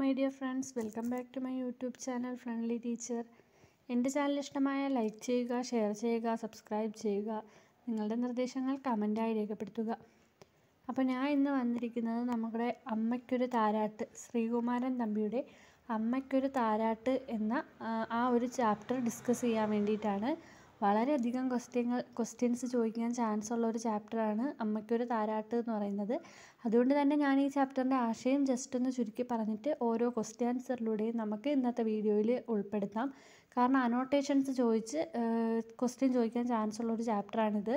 my dear friends welcome back to my YouTube channel friendly teacher എൻ്റെ ചാനൽ ഇഷ്ടമായ like ചെയ്യുക ഷെയർ ചെയ്യുക സബ്സ്ക്രൈബ് ചെയ്യുക നിങ്ങളുടെ നിർദ്ദേശങ്ങൾ കമൻറ്റായി രേഖപ്പെടുത്തുക അപ്പോൾ ഞാൻ ഇന്ന് വന്നിരിക്കുന്നത് നമ്മുടെ അമ്മയ്ക്കൊരു താരാട്ട് ശ്രീകുമാരൻ തമ്പിയുടെ അമ്മയ്ക്കൊരു താരാട്ട് എന്ന ആ ഒരു ചാപ്റ്റർ ഡിസ്കസ് ചെയ്യാൻ വേണ്ടിയിട്ടാണ് വളരെയധികം ക്വസ്റ്റ്യങ്ങൾ ക്വസ്റ്റ്യൻസ് ചോദിക്കാൻ ചാൻസ് ഉള്ള ഒരു ചാപ്റ്ററാണ് അമ്മയ്ക്കൊരു താരാട്ട് എന്ന് പറയുന്നത് അതുകൊണ്ട് തന്നെ ഞാൻ ഈ ചാപ്റ്ററിൻ്റെ ആശയം ജസ്റ്റ് ഒന്ന് ചുരുക്കി പറഞ്ഞിട്ട് ഓരോ ക്വസ്റ്റ്യൻ ആൻസറിലൂടെയും നമുക്ക് ഇന്നത്തെ വീഡിയോയിൽ ഉൾപ്പെടുത്താം കാരണം അനോട്ടേഷൻസ് ചോദിച്ച് ക്വസ്റ്റ്യൻ ചോദിക്കാൻ ചാൻസ് ഉള്ള ഒരു ചാപ്റ്ററാണിത്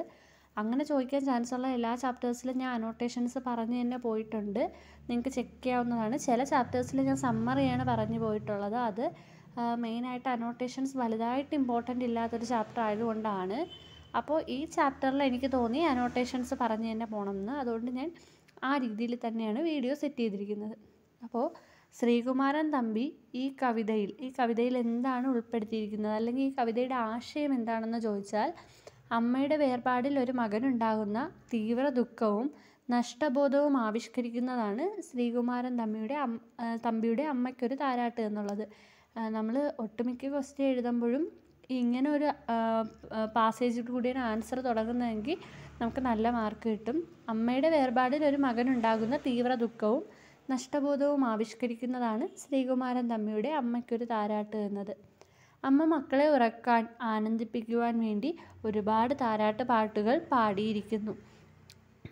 അങ്ങനെ ചോദിക്കാൻ ചാൻസ് ഉള്ള എല്ലാ ചാപ്റ്റേഴ്സിലും ഞാൻ അനോട്ടേഷൻസ് പറഞ്ഞു തന്നെ പോയിട്ടുണ്ട് നിങ്ങൾക്ക് ചെക്ക് ചെയ്യാവുന്നതാണ് ചില ചാപ്റ്റേഴ്സിൽ ഞാൻ സമ്മറിയാണ് പറഞ്ഞു പോയിട്ടുള്ളത് അത് മെയിനായിട്ട് അനോട്ടേഷൻസ് വലുതായിട്ട് ഇമ്പോർട്ടൻ്റ് ഇല്ലാത്തൊരു ചാപ്റ്റർ ആയതുകൊണ്ടാണ് അപ്പോൾ ഈ ചാപ്റ്ററിൽ എനിക്ക് തോന്നി അനോട്ടേഷൻസ് പറഞ്ഞു തന്നെ പോകണമെന്ന് അതുകൊണ്ട് ഞാൻ ആ രീതിയിൽ തന്നെയാണ് വീഡിയോ സെറ്റ് ചെയ്തിരിക്കുന്നത് അപ്പോൾ ശ്രീകുമാരൻ തമ്പി ഈ കവിതയിൽ ഈ കവിതയിൽ എന്താണ് ഉൾപ്പെടുത്തിയിരിക്കുന്നത് അല്ലെങ്കിൽ ഈ കവിതയുടെ ആശയം എന്താണെന്ന് ചോദിച്ചാൽ അമ്മയുടെ വേർപാടിൽ ഒരു മകനുണ്ടാകുന്ന തീവ്ര ദുഃഖവും നഷ്ടബോധവും ആവിഷ്കരിക്കുന്നതാണ് ശ്രീകുമാരൻ തമ്പിയുടെ തമ്പിയുടെ അമ്മയ്ക്കൊരു താരാട്ട് എന്നുള്ളത് നമ്മൾ ഒട്ടുമിക്ക ക്വസ്റ്റ്യൻ എഴുതുമ്പോഴും ഇങ്ങനെ ഒരു പാസേജിൽ കൂടിയാണ് ആൻസർ തുടങ്ങുന്നതെങ്കിൽ നമുക്ക് നല്ല മാർക്ക് കിട്ടും അമ്മയുടെ വേർപാടിൽ ഒരു മകൻ ഉണ്ടാകുന്ന തീവ്ര ദുഃഖവും നഷ്ടബോധവും ആവിഷ്കരിക്കുന്നതാണ് ശ്രീകുമാരൻ തമ്മിയുടെ അമ്മയ്ക്കൊരു താരാട്ട് എന്നത് അമ്മ മക്കളെ ഉറക്കാൻ ആനന്ദിപ്പിക്കുവാൻ വേണ്ടി ഒരുപാട് താരാട്ട് പാട്ടുകൾ പാടിയിരിക്കുന്നു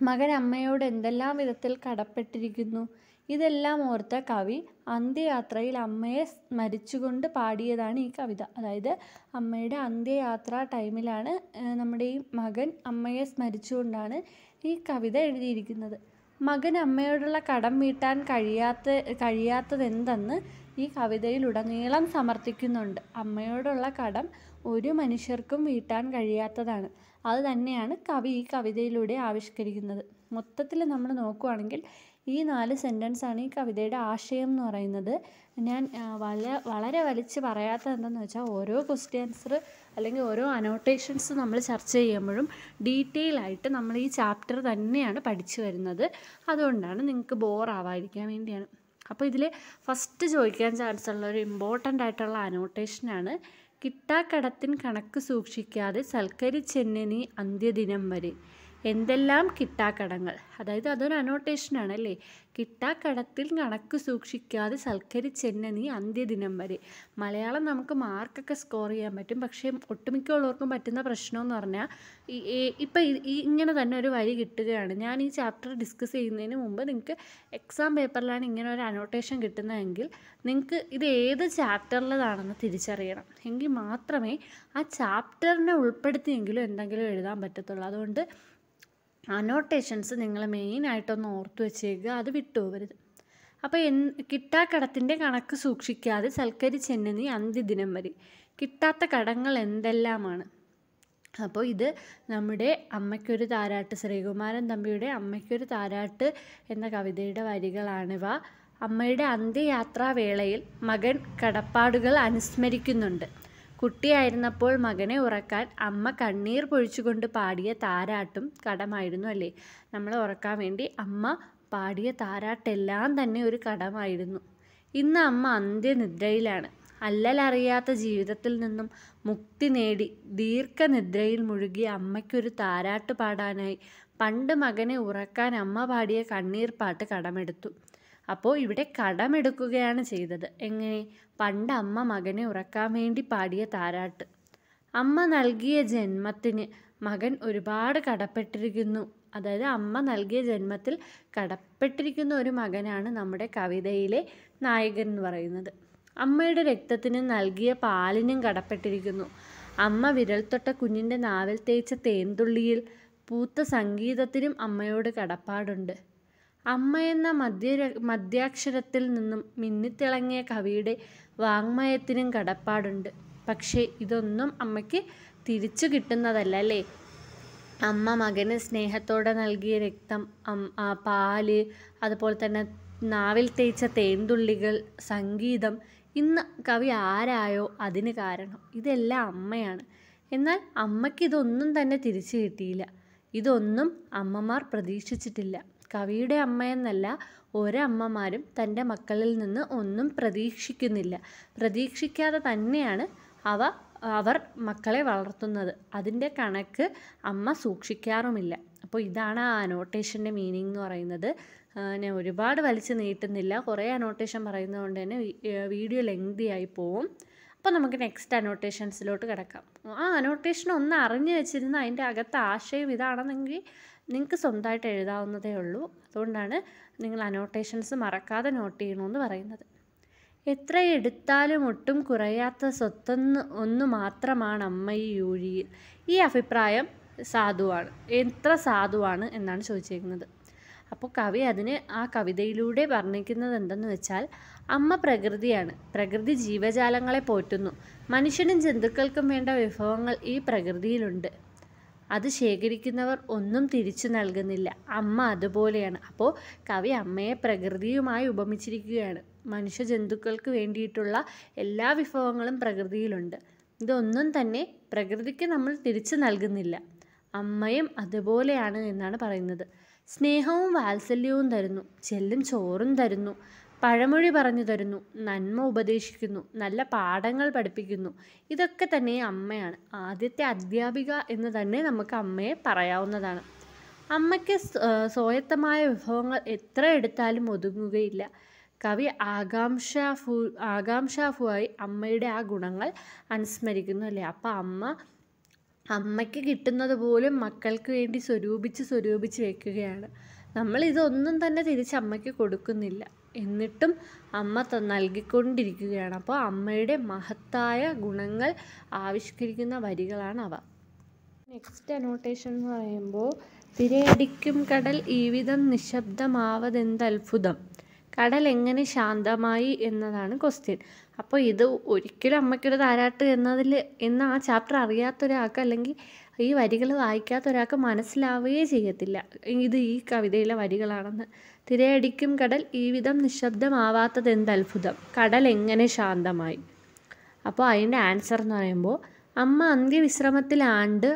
മകൻ അമ്മയോട് എന്തെല്ലാം വിധത്തിൽ കടപ്പെട്ടിരിക്കുന്നു ഇതെല്ലാം ഓർത്ത കവി അന്ത്യയാത്രയിൽ അമ്മയെ സ്മരിച്ചുകൊണ്ട് പാടിയതാണ് ഈ കവിത അതായത് അമ്മയുടെ അന്ത്യയാത്ര ടൈമിലാണ് നമ്മുടെ ഈ മകൻ അമ്മയെ സ്മരിച്ചുകൊണ്ടാണ് ഈ കവിത എഴുതിയിരിക്കുന്നത് മകൻ അമ്മയോടുള്ള കടം വീട്ടാൻ കഴിയാത്ത കഴിയാത്തതെന്തെന്ന് ഈ കവിതയിലുടനീളം സമർത്ഥിക്കുന്നുണ്ട് അമ്മയോടുള്ള കടം ഒരു മനുഷ്യർക്കും വീട്ടാൻ കഴിയാത്തതാണ് അത് തന്നെയാണ് കവി ഈ കവിതയിലൂടെ ആവിഷ്കരിക്കുന്നത് മൊത്തത്തിൽ നമ്മൾ നോക്കുകയാണെങ്കിൽ ഈ നാല് സെൻറ്റൻസാണ് ഈ കവിതയുടെ ആശയം എന്ന് പറയുന്നത് ഞാൻ വല വളരെ വലിച്ച് പറയാത്ത എന്താണെന്ന് വെച്ചാൽ ഓരോ ക്വസ്റ്റ്യൻസർ അല്ലെങ്കിൽ ഓരോ അനോട്ടേഷൻസ് നമ്മൾ ചർച്ച ചെയ്യുമ്പോഴും ഡീറ്റെയിൽ ആയിട്ട് നമ്മൾ ഈ ചാപ്റ്റർ തന്നെയാണ് പഠിച്ചു വരുന്നത് അതുകൊണ്ടാണ് നിങ്ങൾക്ക് ആവാതിരിക്കാൻ വേണ്ടിയാണ് അപ്പോൾ ഇതിൽ ഫസ്റ്റ് ചോദിക്കാൻ ചാൻസ് ഉള്ള ഒരു ഇമ്പോർട്ടൻ്റ് ആയിട്ടുള്ള അനോട്ടേഷനാണ് കിട്ടാക്കടത്തിൻ കണക്ക് സൂക്ഷിക്കാതെ സൽക്കരിച്ചെന്നെ നീ അന്ത്യദിനം വരെ എന്തെല്ലാം കിട്ടാക്കടങ്ങൾ അതായത് അതൊരു അനോട്ടേഷനാണ് അല്ലേ കിട്ടാക്കടത്തിൽ കണക്ക് സൂക്ഷിക്കാതെ സൽക്കരിച്ചെന്നെ നീ അന്ത്യദിനം വരെ മലയാളം നമുക്ക് മാർക്കൊക്കെ സ്കോർ ചെയ്യാൻ പറ്റും പക്ഷേ ഒട്ടുമിക്കുള്ളവർക്കും പറ്റുന്ന പ്രശ്നമെന്ന് പറഞ്ഞാൽ ഇപ്പം ഇങ്ങനെ തന്നെ ഒരു വരി കിട്ടുകയാണ് ഞാൻ ഈ ചാപ്റ്റർ ഡിസ്കസ് ചെയ്യുന്നതിന് മുമ്പ് നിങ്ങൾക്ക് എക്സാം പേപ്പറിലാണ് ഇങ്ങനെ ഒരു അനോട്ടേഷൻ കിട്ടുന്നതെങ്കിൽ നിങ്ങൾക്ക് ഇത് ഏത് ചാപ്റ്ററിലതാണെന്ന് തിരിച്ചറിയണം എങ്കിൽ മാത്രമേ ആ ചാപ്റ്ററിനെ ഉൾപ്പെടുത്തിയെങ്കിലും എന്തെങ്കിലും എഴുതാൻ പറ്റത്തുള്ളൂ അതുകൊണ്ട് അനോട്ടേഷൻസ് നിങ്ങൾ മെയിനായിട്ടൊന്ന് ഓർത്ത് വെച്ചേക്കുക അത് വിട്ടുപോകരുത് അപ്പോൾ എൻ കിട്ടാക്കടത്തിൻ്റെ കണക്ക് സൂക്ഷിക്കാതെ സൽക്കരി ചെന്നി അന്ത്യദിനം വരെ കിട്ടാത്ത കടങ്ങൾ എന്തെല്ലാമാണ് അപ്പോൾ ഇത് നമ്മുടെ അമ്മയ്ക്കൊരു താരാട്ട് ശ്രീകുമാരൻ തമ്പിയുടെ അമ്മയ്ക്കൊരു താരാട്ട് എന്ന കവിതയുടെ വരികളാണിവ അമ്മയുടെ അന്ത്യയാത്രാവേളയിൽ മകൻ കടപ്പാടുകൾ അനുസ്മരിക്കുന്നുണ്ട് കുട്ടിയായിരുന്നപ്പോൾ മകനെ ഉറക്കാൻ അമ്മ കണ്ണീർ പൊഴിച്ചുകൊണ്ട് പാടിയ താരാട്ടും കടമായിരുന്നു അല്ലേ നമ്മൾ ഉറക്കാൻ വേണ്ടി അമ്മ പാടിയ താരാട്ടെല്ലാം തന്നെ ഒരു കടമായിരുന്നു ഇന്ന് അമ്മ അന്ത്യനിദ്രയിലാണ് അല്ലലറിയാത്ത ജീവിതത്തിൽ നിന്നും മുക്തി നേടി ദീർഘനിദ്രയിൽ മുഴുകിയ അമ്മയ്ക്കൊരു താരാട്ട് പാടാനായി പണ്ട് മകനെ ഉറക്കാൻ അമ്മ പാടിയ കണ്ണീർ പാട്ട് കടമെടുത്തു അപ്പോൾ ഇവിടെ കടമെടുക്കുകയാണ് ചെയ്തത് എങ്ങനെ പണ്ട് അമ്മ മകനെ ഉറക്കാൻ വേണ്ടി പാടിയ താരാട്ട് അമ്മ നൽകിയ ജന്മത്തിന് മകൻ ഒരുപാട് കടപ്പെട്ടിരിക്കുന്നു അതായത് അമ്മ നൽകിയ ജന്മത്തിൽ കടപ്പെട്ടിരിക്കുന്ന ഒരു മകനാണ് നമ്മുടെ കവിതയിലെ നായകൻ എന്ന് പറയുന്നത് അമ്മയുടെ രക്തത്തിന് നൽകിയ പാലിനും കടപ്പെട്ടിരിക്കുന്നു അമ്മ വിരൽത്തൊട്ട കുഞ്ഞിൻ്റെ നാവിൽ തേച്ച തേൻതുള്ളിയിൽ പൂത്ത സംഗീതത്തിനും അമ്മയോട് കടപ്പാടുണ്ട് അമ്മയെന്ന മധ്യ മധ്യാക്ഷരത്തിൽ നിന്നും മിന്നിത്തിളങ്ങിയ കവിയുടെ വാങ്മയത്തിനും കടപ്പാടുണ്ട് പക്ഷേ ഇതൊന്നും അമ്മയ്ക്ക് തിരിച്ചു കിട്ടുന്നതല്ല അല്ലേ അമ്മ മകന് സ്നേഹത്തോടെ നൽകിയ രക്തം പാല് അതുപോലെ തന്നെ നാവിൽ തേച്ച തേൻതുള്ളികൾ സംഗീതം ഇന്ന് കവി ആരായോ അതിന് കാരണം ഇതെല്ലാം അമ്മയാണ് എന്നാൽ അമ്മയ്ക്ക് ഇതൊന്നും തന്നെ തിരിച്ചു കിട്ടിയില്ല ഇതൊന്നും അമ്മമാർ പ്രതീക്ഷിച്ചിട്ടില്ല കവിയുടെ അമ്മയെന്നല്ല ഒരമ്മമാരും തൻ്റെ മക്കളിൽ നിന്ന് ഒന്നും പ്രതീക്ഷിക്കുന്നില്ല പ്രതീക്ഷിക്കാതെ തന്നെയാണ് അവ അവർ മക്കളെ വളർത്തുന്നത് അതിൻ്റെ കണക്ക് അമ്മ സൂക്ഷിക്കാറുമില്ല അപ്പോൾ ഇതാണ് ആ അനോട്ടേഷൻ്റെ മീനിങ് എന്ന് പറയുന്നത് ഞാൻ ഒരുപാട് വലിച്ചു നീട്ടുന്നില്ല കുറേ അനോട്ടേഷൻ പറയുന്നതുകൊണ്ട് തന്നെ വീഡിയോ ലെങ്തി ആയി പോവും അപ്പോൾ നമുക്ക് നെക്സ്റ്റ് അനോട്ടേഷൻസിലോട്ട് കിടക്കാം ആ അനോട്ടേഷൻ ഒന്ന് അറിഞ്ഞു വെച്ചിരുന്ന അതിൻ്റെ അകത്ത് ആശയം ഇതാണെന്നെങ്കിൽ നിങ്ങൾക്ക് സ്വന്തമായിട്ട് എഴുതാവുന്നതേ ഉള്ളൂ അതുകൊണ്ടാണ് നിങ്ങൾ അനോട്ടേഷൻസ് മറക്കാതെ നോട്ട് ചെയ്യണമെന്ന് പറയുന്നത് എത്ര എടുത്താലും ഒട്ടും കുറയാത്ത സ്വത്തെന്ന് ഒന്ന് മാത്രമാണ് അമ്മ ഈ യൂഴിയിൽ ഈ അഭിപ്രായം സാധുവാണ് എത്ര സാധുവാണ് എന്നാണ് ചോദിച്ചിരിക്കുന്നത് അപ്പോൾ കവി അതിന് ആ കവിതയിലൂടെ വർണ്ണിക്കുന്നത് എന്തെന്ന് വെച്ചാൽ അമ്മ പ്രകൃതിയാണ് പ്രകൃതി ജീവജാലങ്ങളെ പോറ്റുന്നു മനുഷ്യനും ജന്തുക്കൾക്കും വേണ്ട വിഭവങ്ങൾ ഈ പ്രകൃതിയിലുണ്ട് അത് ശേഖരിക്കുന്നവർ ഒന്നും തിരിച്ചു നൽകുന്നില്ല അമ്മ അതുപോലെയാണ് അപ്പോൾ കവി അമ്മയെ പ്രകൃതിയുമായി ഉപമിച്ചിരിക്കുകയാണ് മനുഷ്യ ജന്തുക്കൾക്ക് വേണ്ടിയിട്ടുള്ള എല്ലാ വിഭവങ്ങളും പ്രകൃതിയിലുണ്ട് ഇതൊന്നും തന്നെ പ്രകൃതിക്ക് നമ്മൾ തിരിച്ചു നൽകുന്നില്ല അമ്മയും അതുപോലെയാണ് എന്നാണ് പറയുന്നത് സ്നേഹവും വാത്സല്യവും തരുന്നു ചെല്ലും ചോറും തരുന്നു പഴമൊഴി പറഞ്ഞു തരുന്നു നന്മ ഉപദേശിക്കുന്നു നല്ല പാഠങ്ങൾ പഠിപ്പിക്കുന്നു ഇതൊക്കെ തന്നെ അമ്മയാണ് ആദ്യത്തെ അധ്യാപിക എന്ന് തന്നെ നമുക്ക് അമ്മയെ പറയാവുന്നതാണ് അമ്മയ്ക്ക് സ്വായത്തമായ വിഭവങ്ങൾ എത്ര എടുത്താലും ഒതുങ്ങുകയില്ല കവി ആകാംക്ഷാഫു ആകാംക്ഷാഫുവായി അമ്മയുടെ ആ ഗുണങ്ങൾ അനുസ്മരിക്കുന്നു അല്ലേ അപ്പോൾ അമ്മ അമ്മയ്ക്ക് കിട്ടുന്നത് പോലും മക്കൾക്ക് വേണ്ടി സ്വരൂപിച്ച് സ്വരൂപിച്ച് വെക്കുകയാണ് നമ്മൾ ഇതൊന്നും തന്നെ തിരിച്ച് അമ്മയ്ക്ക് കൊടുക്കുന്നില്ല എന്നിട്ടും അമ്മ ത നൽകിക്കൊണ്ടിരിക്കുകയാണ് അപ്പോൾ അമ്മയുടെ മഹത്തായ ഗുണങ്ങൾ ആവിഷ്കരിക്കുന്ന വരികളാണ് അവ നെക്സ്റ്റ് അനോട്ടേഷൻ എന്ന് പറയുമ്പോൾ തിരയടിക്കും കടൽ ഈവിധം നിശബ്ദമാവതെന്തത്ഭുതം കടൽ എങ്ങനെ ശാന്തമായി എന്നതാണ് ക്വസ്റ്റ്യൻ അപ്പോൾ ഇത് ഒരിക്കലും അമ്മയ്ക്കൊരു താരാട്ട് എന്നതിൽ എന്ന ആ ചാപ്റ്റർ അറിയാത്തൊരാൾക്ക് അല്ലെങ്കിൽ ഈ വരികൾ വായിക്കാത്ത ഒരാൾക്ക് മനസ്സിലാവുകയേ ചെയ്യത്തില്ല ഇത് ഈ കവിതയിലെ വരികളാണെന്ന് തിരയടിക്കും കടൽ ഈ വിധം നിശബ്ദമാവാത്തത് എന്ത് അത്ഭുതം കടൽ എങ്ങനെ ശാന്തമായി അപ്പോൾ അതിൻ്റെ ആൻസർ എന്ന് പറയുമ്പോൾ അമ്മ അന്ത്യവിശ്രമത്തിലാണ്ട്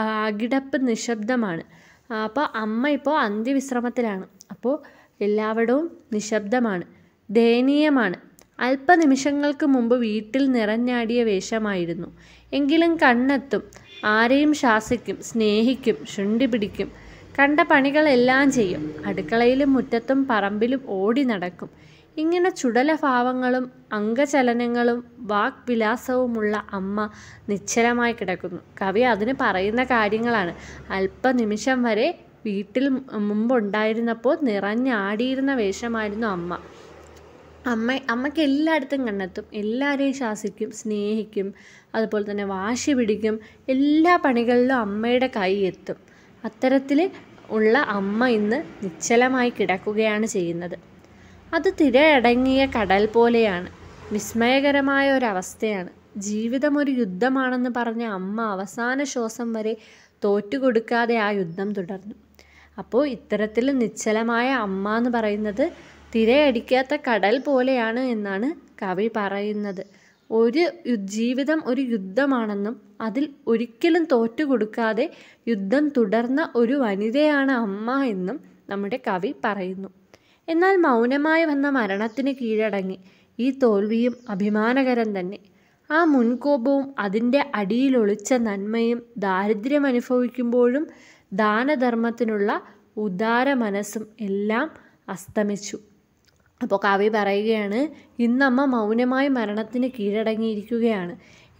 അകിടപ്പ് നിശബ്ദമാണ് അപ്പോൾ അമ്മ ഇപ്പോൾ അന്ത്യവിശ്രമത്തിലാണ് അപ്പോൾ എല്ലാവിടവും നിശബ്ദമാണ് ദയനീയമാണ് അല്പനിമിഷങ്ങൾക്ക് മുമ്പ് വീട്ടിൽ നിറഞ്ഞാടിയ വേഷമായിരുന്നു എങ്കിലും കണ്ണെത്തും ആരെയും ശാസിക്കും സ്നേഹിക്കും ശുണ്ടി പിടിക്കും കണ്ട പണികളെല്ലാം ചെയ്യും അടുക്കളയിലും മുറ്റത്തും പറമ്പിലും ഓടി നടക്കും ഇങ്ങനെ ചുടലഭാവങ്ങളും അംഗചലനങ്ങളും വാക്വിലാസവുമുള്ള അമ്മ നിശ്ചലമായി കിടക്കുന്നു കവി അതിന് പറയുന്ന കാര്യങ്ങളാണ് അല്പനിമിഷം വരെ വീട്ടിൽ മുമ്പുണ്ടായിരുന്നപ്പോൾ നിറഞ്ഞാടിയിരുന്ന വേഷമായിരുന്നു അമ്മ അമ്മ അമ്മയ്ക്ക് എല്ലായിടത്തും കണ്ടെത്തും എല്ലാവരെയും ശാസിക്കും സ്നേഹിക്കും അതുപോലെ തന്നെ വാശി പിടിക്കും എല്ലാ പണികളിലും അമ്മയുടെ കൈ എത്തും അത്തരത്തിൽ ഉള്ള അമ്മ ഇന്ന് നിശ്ചലമായി കിടക്കുകയാണ് ചെയ്യുന്നത് അത് തിരയടങ്ങിയ കടൽ പോലെയാണ് വിസ്മയകരമായ ഒരവസ്ഥയാണ് ജീവിതം ഒരു യുദ്ധമാണെന്ന് പറഞ്ഞ അമ്മ അവസാന ശ്വാസം വരെ തോറ്റുകൊടുക്കാതെ ആ യുദ്ധം തുടർന്നു അപ്പോൾ ഇത്തരത്തിൽ നിശ്ചലമായ അമ്മ എന്ന് പറയുന്നത് തിരയടിക്കാത്ത കടൽ പോലെയാണ് എന്നാണ് കവി പറയുന്നത് ഒരു ജീവിതം ഒരു യുദ്ധമാണെന്നും അതിൽ ഒരിക്കലും തോറ്റു കൊടുക്കാതെ യുദ്ധം തുടർന്ന ഒരു വനിതയാണ് അമ്മ എന്നും നമ്മുടെ കവി പറയുന്നു എന്നാൽ മൗനമായി വന്ന മരണത്തിന് കീഴടങ്ങി ഈ തോൽവിയും അഭിമാനകരം തന്നെ ആ മുൻകോപവും അതിൻ്റെ അടിയിൽ ഒളിച്ച നന്മയും ദാരിദ്ര്യം അനുഭവിക്കുമ്പോഴും ദാനധർമ്മത്തിനുള്ള ഉദാര മനസ്സും എല്ലാം അസ്തമിച്ചു അപ്പോൾ കവി പറയുകയാണ് ഇന്നമ്മ മൗനമായി മരണത്തിന് കീഴടങ്ങിയിരിക്കുകയാണ്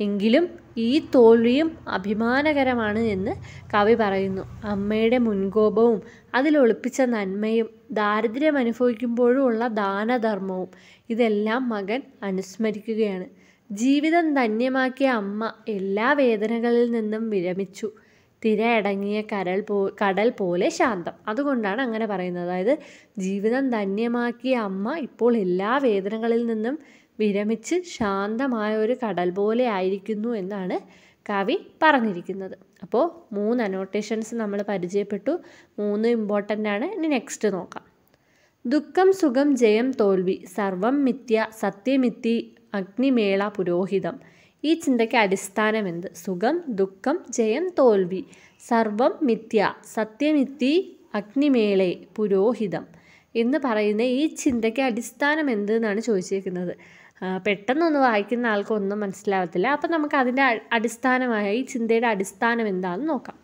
എങ്കിലും ഈ തോൽവിയും അഭിമാനകരമാണ് എന്ന് കവി പറയുന്നു അമ്മയുടെ മുൻകോപവും അതിലൊളിപ്പിച്ച നന്മയും ദാരിദ്ര്യം അനുഭവിക്കുമ്പോഴുമുള്ള ദാനധർമ്മവും ഇതെല്ലാം മകൻ അനുസ്മരിക്കുകയാണ് ജീവിതം ധന്യമാക്കിയ അമ്മ എല്ലാ വേദനകളിൽ നിന്നും വിരമിച്ചു സ്ഥിരയടങ്ങിയ കരൾ പോ കടൽ പോലെ ശാന്തം അതുകൊണ്ടാണ് അങ്ങനെ പറയുന്നത് അതായത് ജീവിതം ധന്യമാക്കിയ അമ്മ ഇപ്പോൾ എല്ലാ വേദനകളിൽ നിന്നും വിരമിച്ച് ശാന്തമായ ഒരു കടൽ പോലെ ആയിരിക്കുന്നു എന്നാണ് കവി പറഞ്ഞിരിക്കുന്നത് അപ്പോൾ മൂന്ന് അനോട്ടേഷൻസ് നമ്മൾ പരിചയപ്പെട്ടു മൂന്ന് ഇമ്പോർട്ടൻ്റ് ആണ് ഇനി നെക്സ്റ്റ് നോക്കാം ദുഃഖം സുഖം ജയം തോൽവി സർവം മിഥ്യ സത്യമിത്തി അഗ്നിമേള പുരോഹിതം ഈ ചിന്തയ്ക്ക് എന്ത് സുഖം ദുഃഖം ജയം തോൽവി സർവം മിഥ്യ സത്യമിത്തി അഗ്നിമേളെ പുരോഹിതം എന്ന് പറയുന്ന ഈ ചിന്തയ്ക്ക് അടിസ്ഥാനം എന്ത് എന്നാണ് ചോദിച്ചിരിക്കുന്നത് പെട്ടെന്നൊന്ന് വായിക്കുന്ന ആൾക്കൊന്നും മനസ്സിലാവത്തില്ല അപ്പം നമുക്ക് അതിൻ്റെ അടിസ്ഥാനമായ ഈ ചിന്തയുടെ അടിസ്ഥാനം എന്താണെന്ന് നോക്കാം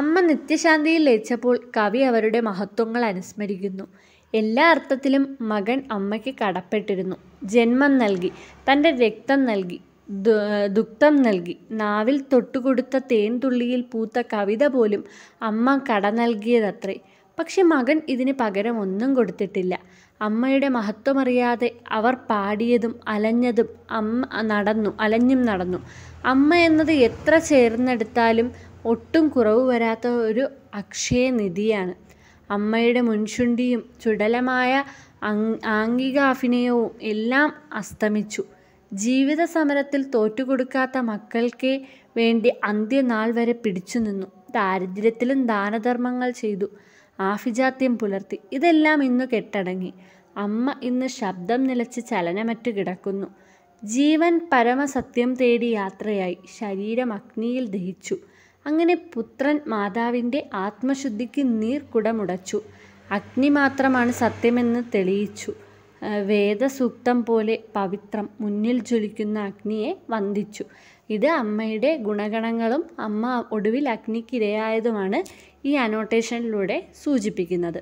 അമ്മ നിത്യശാന്തിയിൽ ലയിച്ചപ്പോൾ കവി അവരുടെ മഹത്വങ്ങൾ അനുസ്മരിക്കുന്നു എല്ലാ അർത്ഥത്തിലും മകൻ അമ്മയ്ക്ക് കടപ്പെട്ടിരുന്നു ജന്മം നൽകി തൻ്റെ രക്തം നൽകി ദുഃഖം നൽകി നാവിൽ തൊട്ടുകൊടുത്ത തേൻതുള്ളിയിൽ പൂത്ത കവിത പോലും അമ്മ കട നൽകിയതത്രേ പക്ഷെ മകൻ ഇതിന് പകരം ഒന്നും കൊടുത്തിട്ടില്ല അമ്മയുടെ മഹത്വമറിയാതെ അവർ പാടിയതും അലഞ്ഞതും അമ്മ നടന്നു അലഞ്ഞും നടന്നു അമ്മ എന്നത് എത്ര ചേർന്നെടുത്താലും ഒട്ടും കുറവ് വരാത്ത ഒരു അക്ഷയ നിധിയാണ് അമ്മയുടെ മുൻശുണ്ടിയും ചുടലമായ ആംഗികാഭിനയവും എല്ലാം അസ്തമിച്ചു ജീവിത സമരത്തിൽ തോറ്റുകൊടുക്കാത്ത മക്കൾക്കേ വേണ്ടി അന്ത്യനാൾ വരെ പിടിച്ചു നിന്നു ദാരിദ്ര്യത്തിലും ദാനധർമ്മങ്ങൾ ചെയ്തു ആഭിജാത്യം പുലർത്തി ഇതെല്ലാം ഇന്നു കെട്ടടങ്ങി അമ്മ ഇന്ന് ശബ്ദം നിലച്ച് ചലനമറ്റു കിടക്കുന്നു ജീവൻ പരമസത്യം തേടി യാത്രയായി ശരീരം അഗ്നിയിൽ ദഹിച്ചു അങ്ങനെ പുത്രൻ മാതാവിൻ്റെ ആത്മശുദ്ധിക്ക് നീർക്കുടമുടച്ചു അഗ്നി മാത്രമാണ് സത്യമെന്ന് തെളിയിച്ചു വേദസൂക്തം പോലെ പവിത്രം മുന്നിൽ ജ്വലിക്കുന്ന അഗ്നിയെ വന്ദിച്ചു ഇത് അമ്മയുടെ ഗുണഗണങ്ങളും അമ്മ ഒടുവിൽ അഗ്നിക്കിരയായതുമാണ് ഈ അനോട്ടേഷനിലൂടെ സൂചിപ്പിക്കുന്നത്